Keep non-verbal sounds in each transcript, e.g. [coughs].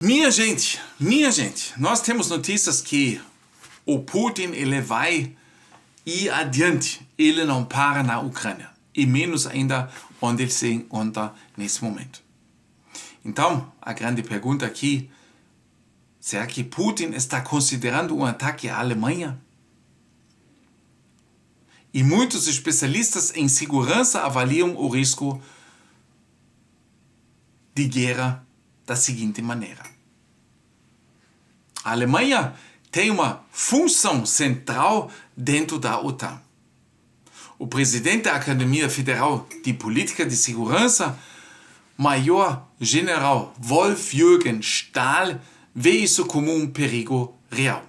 Minha gente, minha gente, nós temos notícias que o Putin ele vai ir adiante, ele não para na Ucrânia e menos ainda onde ele se encontra nesse momento. Então, a grande pergunta aqui, será que Putin está considerando um ataque à Alemanha? E muitos especialistas em segurança avaliam o risco de guerra da seguinte maneira: a Alemanha tem uma função central dentro da OTAN. O presidente da Academia Federal de Política de Segurança, Major General Wolf-Jürgen Stahl, vê isso como um perigo real.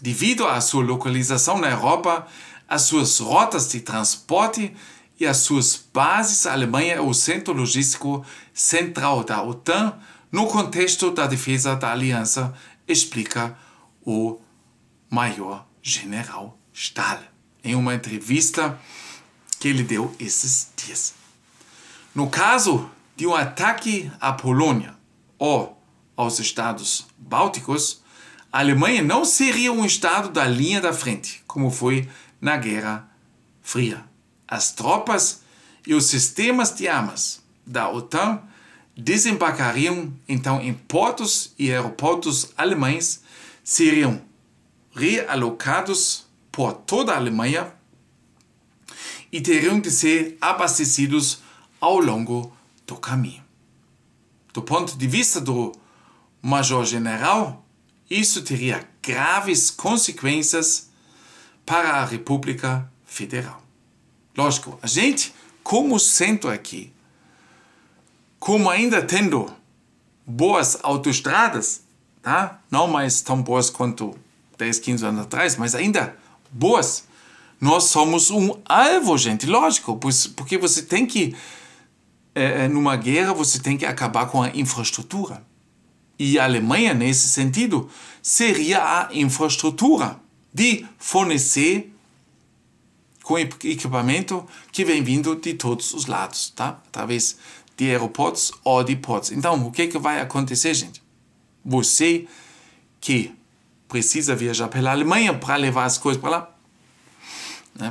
Devido à sua localização na Europa, as suas rotas de transporte e as suas bases, a Alemanha é o centro logístico central da OTAN no contexto da defesa da aliança, explica o maior general Stahl em uma entrevista que ele deu esses dias. No caso de um ataque à Polônia ou aos estados bálticos, a Alemanha não seria um estado da linha da frente, como foi na Guerra Fria. As tropas e os sistemas de armas da OTAN desembarcariam então em portos e aeroportos alemães, seriam realocados por toda a Alemanha e teriam de ser abastecidos ao longo do caminho. Do ponto de vista do major-general, isso teria graves consequências para a República Federal. Lógico, a gente, como sento aqui, como ainda tendo boas autoestradas, tá? não mais tão boas quanto 10, 15 anos atrás, mas ainda boas, nós somos um alvo, gente, lógico, pois, porque você tem que, é, é, numa guerra, você tem que acabar com a infraestrutura. E a Alemanha, nesse sentido, seria a infraestrutura de fornecer com equipamento que vem vindo de todos os lados, tá? Através de aeroportos ou de portos. Então, o que, é que vai acontecer, gente? Você que precisa viajar pela Alemanha para levar as coisas para lá, né?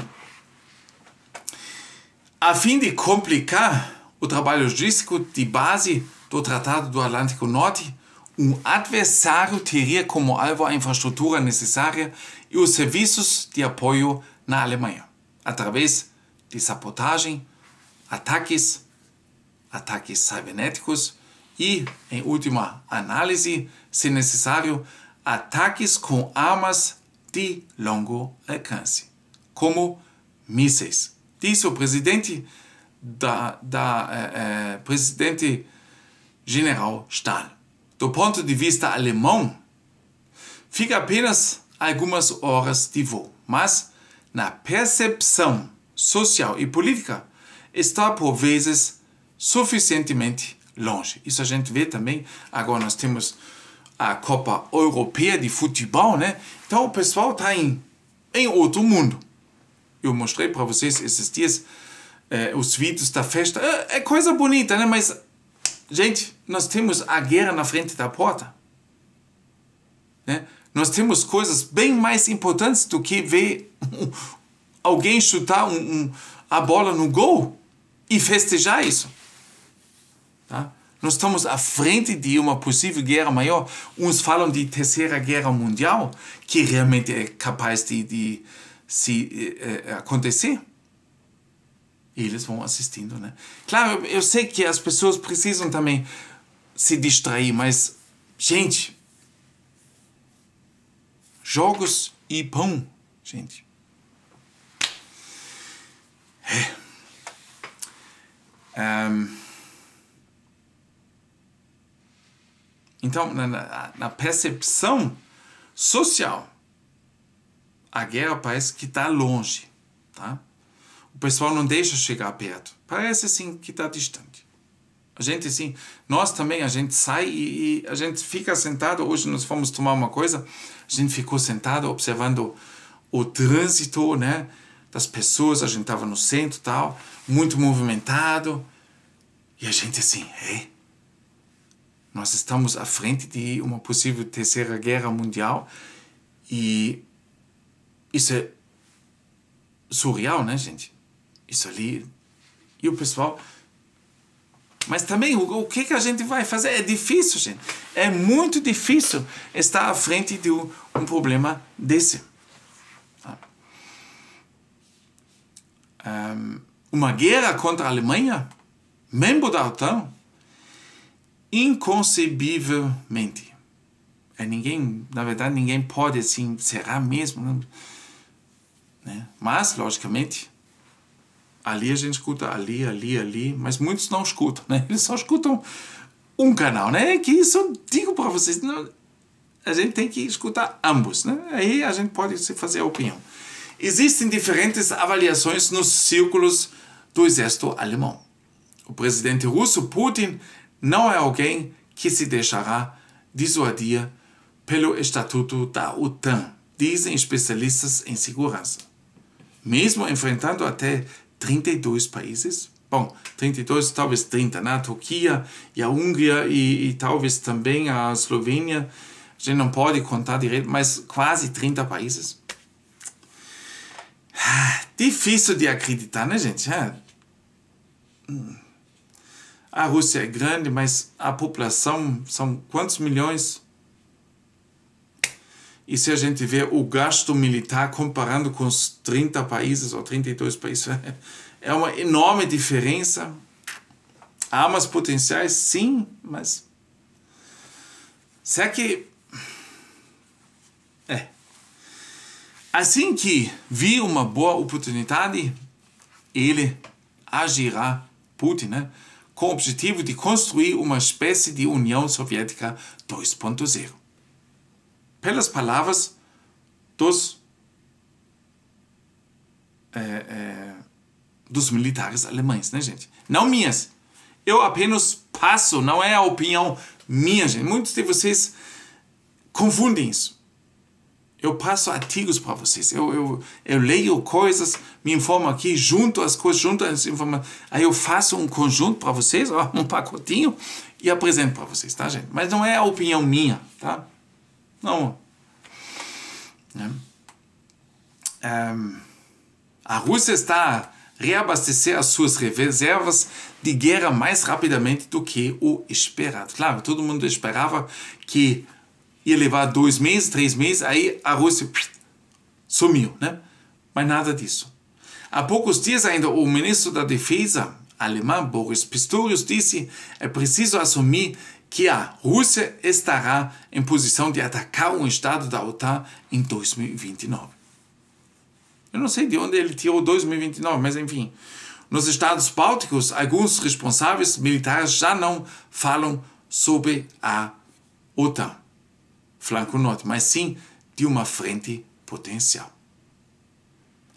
A fim de complicar o trabalho jurídico de base do Tratado do Atlântico Norte, um adversário teria como alvo a infraestrutura necessária e os serviços de apoio na Alemanha através de sabotagem, ataques, ataques cibernéticos e, em última análise, se necessário, ataques com armas de longo alcance, como mísseis. Disse o presidente da, da eh, eh, presidente general Stahl. Do ponto de vista alemão, fica apenas algumas horas de voo, mas na percepção social e política está por vezes suficientemente longe. Isso a gente vê também, agora nós temos a Copa Europeia de Futebol, né? Então o pessoal está em, em outro mundo. Eu mostrei para vocês esses dias eh, os vídeos da festa. É, é coisa bonita, né? Mas, gente, nós temos a guerra na frente da porta. Né? Nós temos coisas bem mais importantes do que ver [laughs] alguém chutar um, um, a bola no gol e festejar isso. Tá? Nós estamos à frente de uma possível guerra maior. Uns falam de terceira guerra mundial, que realmente é capaz de, de se é, acontecer. E eles vão assistindo, né? Claro, eu sei que as pessoas precisam também se distrair, mas, gente, jogos e pão, gente. É. Um. Então, na, na, na, percepção social, a guerra parece que está longe, tá? O pessoal não deixa chegar perto. Parece assim que está distante. A gente assim, nós também, a gente sai e, e a gente fica sentado. Hoje nós fomos tomar uma coisa a gente ficou sentado observando o trânsito, né? Das pessoas, a gente estava no centro tal, muito movimentado. E a gente assim, é nós estamos à frente de uma possível terceira guerra mundial e isso é surreal, né, gente? Isso ali. E o pessoal mas também o, o que, que a gente vai fazer? É difícil, gente. É muito difícil estar à frente de um, um problema desse. Tá? uma guerra contra a Alemanha, membro da OTAN, inconcebivelmente. É ninguém, na verdade, ninguém pode assim, será mesmo? Né? Mas, logicamente, ali a gente escuta ali, ali, ali, mas muitos não escutam, né? Eles só escutam um canal, né? Que isso eu digo para vocês, não, a gente tem que escutar ambos, né? Aí a gente pode se fazer a opinião. Existem diferentes avaliações nos círculos do exército alemão. O presidente russo Putin não é alguém que se deixará dissuadir pelo Estatuto da OTAN, dizem especialistas em segurança. Mesmo enfrentando até 32 países. Bom, 32, talvez 30, né? A Turquia e a Hungria e, e talvez também a Eslovênia. A gente não pode contar direito, mas quase 30 países. Ah, difícil de acreditar, né, gente? É. A Rússia é grande, mas a população são quantos milhões? E se a gente vê o gasto militar comparando com os 30 países ou 32 países, [laughs] é uma enorme diferença. Armas potenciais, sim, mas. Será que. É. Assim que vir uma boa oportunidade, ele agirá, Putin, né? com o objetivo de construir uma espécie de União Soviética 2.0 pelas palavras dos, é, é, dos militares alemães, né, gente? Não minhas. Eu apenas passo, não é a opinião minha, gente. Muitos de vocês confundem isso. Eu passo artigos para vocês. Eu, eu, eu, leio coisas, me informo aqui, junto as coisas, junto as informações. Aí eu faço um conjunto para vocês, um pacotinho, e apresento para vocês, tá, gente? Mas não é a opinião minha, tá? Não. Né? Ehm, a Rússia está a reabastecer as suas reservas de guerra mais rapidamente do que o esperado. Claro, todo mundo esperava que ia levar dois meses, três meses, aí a Rússia sumiu, né? Mas nada disso. Há poucos dias ainda, o ministro da Defesa alemão Boris Pistorius disse é preciso assumir que a Rússia estará em posição de atacar um Estado da OTAN em 2029. Eu não sei de onde ele tirou 2029, mas enfim. Nos Estados Bálticos, alguns responsáveis militares já não falam sobre a OTAN, flanco norte, mas sim de uma frente potencial.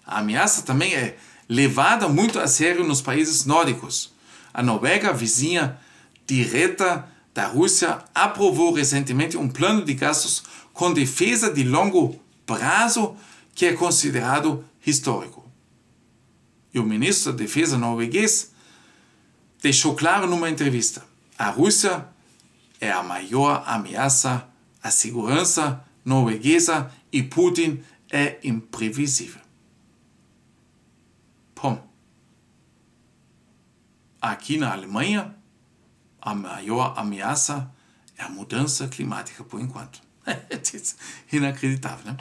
A ameaça também é levada muito a sério nos países nórdicos. A Noruega, vizinha direta da Rússia aprovou recentemente um plano de gastos com defesa de longo prazo que é considerado histórico. E o ministro da Defesa norueguês deixou claro numa entrevista: a Rússia é a maior ameaça à segurança norueguesa e Putin é imprevisível. Pom. aqui na Alemanha a maior ameaça é a mudança climática por enquanto. É [laughs] inacreditável, né?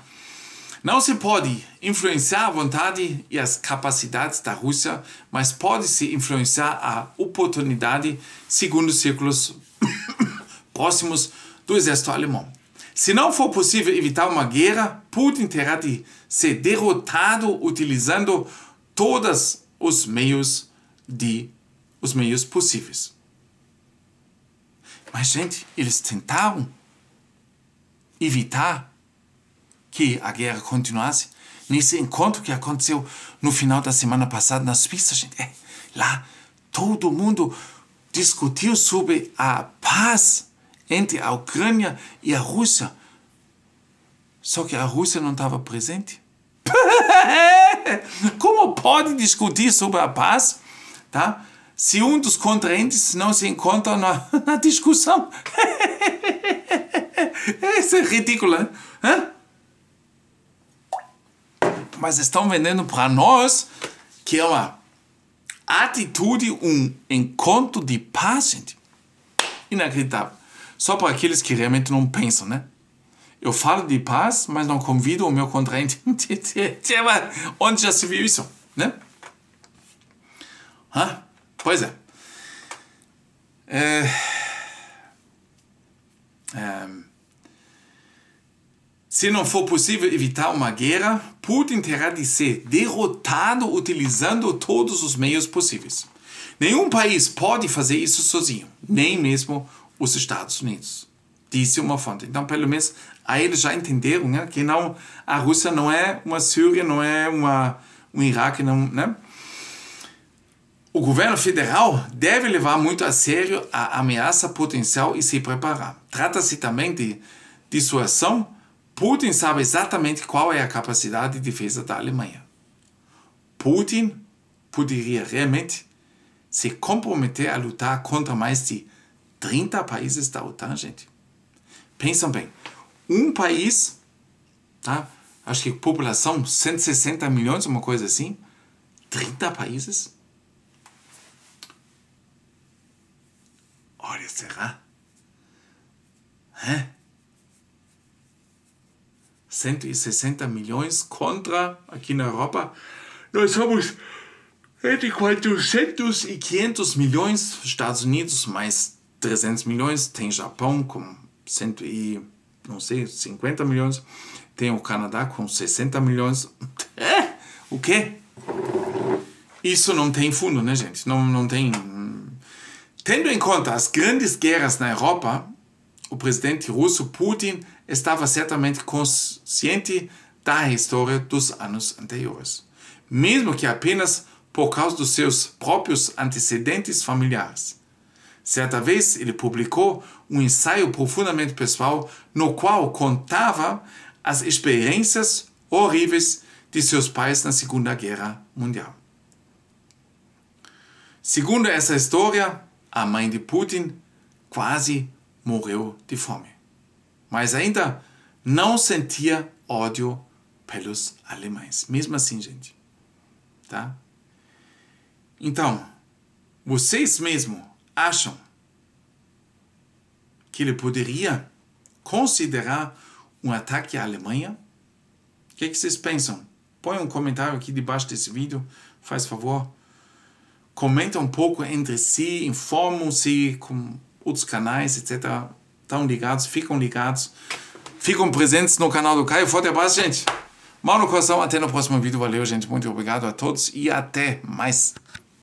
Não se pode influenciar a vontade e as capacidades da Rússia, mas pode-se influenciar a oportunidade segundo círculos [coughs] próximos do exército alemão. Se não for possível evitar uma guerra, Putin terá de ser derrotado utilizando todos os meios de os meios possíveis. Mas, gente, eles tentaram evitar que a guerra continuasse nesse encontro que aconteceu no final da semana passada na Suíça, gente. É, lá todo mundo discutiu sobre a paz entre a Ucrânia e a Rússia. Só que a Rússia não estava presente. [laughs] Como pode discutir sobre a paz, tá? se um dos contraentes não se encontra na, [laughs] na discussão. [laughs] Isso é ridículo, hein? Hã? Mas estão vendendo para nós que é uma atitude, um encontro de paz, gente. Inacreditável. Só para aqueles que realmente não pensam, né? Eu falo de paz, mas não convido o meu contraente. [laughs] Onde já se viu isso, né? Hã? Pois é. É, é. se não for possível evitar uma guerra, Putin terá de ser derrotado utilizando todos os meios possíveis. Nenhum país pode fazer isso sozinho, nem mesmo os Estados Unidos, disse uma fonte. Então, pelo menos, aí eles já entenderam né, que não, a Rússia não é uma Síria, não é uma, um Iraque, não, né? O governo federal deve levar muito a sério a ameaça potencial e se preparar. Trata-se também de dissuasão. Putin sabe exatamente qual é a capacidade de defesa da Alemanha. Putin poderia realmente se comprometer a lutar contra mais de 30 países da OTAN, gente. Pensam bem, um país, tá? acho que população 160 milhões, uma coisa assim, 30 países. Olha, será? Hã? 160 milhões contra aqui na Europa. Nós somos entre 400 e 500 milhões, Estados Unidos mais 300 milhões, tem Japão com 100 e não sei, 50 milhões, tem o Canadá com 60 milhões. o quê? Isso não tem fundo, né, gente? Não, não tem Tendo em conta as grandes guerras na Europa, o presidente russo Putin estava certamente consciente da história dos anos anteriores, mesmo que apenas por causa dos seus próprios antecedentes familiares. Certa vez ele publicou um ensaio profundamente pessoal no qual contava as experiências horríveis de seus pais na Segunda Guerra Mundial. Segundo essa história, a mãe de Putin quase morreu de fome. Mas ainda não sentia ódio pelos alemães. Mesmo assim, gente. Tá? Então, vocês mesmo acham que ele poderia considerar um ataque à Alemanha? O que, é que vocês pensam? Põe um comentário aqui debaixo desse vídeo, faz favor comentam um pouco entre si, informam-se com outros canais, etc. Estão ligados, ficam ligados, ficam presentes no canal do Caio. Forte abraço, gente! Mal no coração, até no próximo vídeo. Valeu, gente. Muito obrigado a todos e até mais.